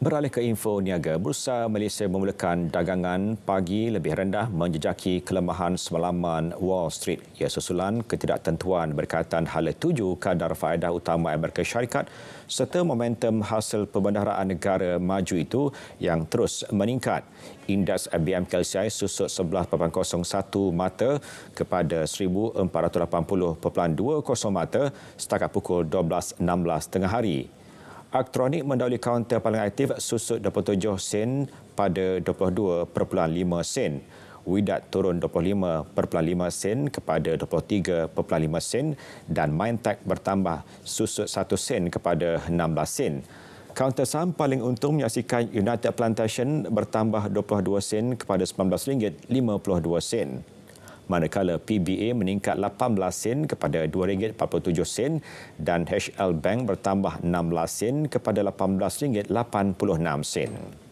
Beralih ke info niaga, Bursa Malaysia memulakan dagangan pagi lebih rendah menjejaki kelemahan semalaman Wall Street. Ia susulan ketidaktentuan berkaitan hala tuju kadar faedah utama Amerika Syarikat serta momentum hasil perbendaharaan negara maju itu yang terus meningkat. Indeks ABM KLCI susut 11.01 mata kepada 1480.20 mata setakat pukul 12.16 tengah hari. Aktronik mendahului kaunter paling aktif susut 27 sen pada 22.5 sen. Widat turun 25.5 sen kepada 23.5 sen dan Mindtech bertambah susut 1 sen kepada 16 sen. Kaunter saham paling untung menyaksikan United Plantation bertambah 22 sen kepada RM19.52 sen manakala PBA meningkat 18 sen kepada RM2.47 sen dan HL Bank bertambah 16 sen kepada RM18.86 sen.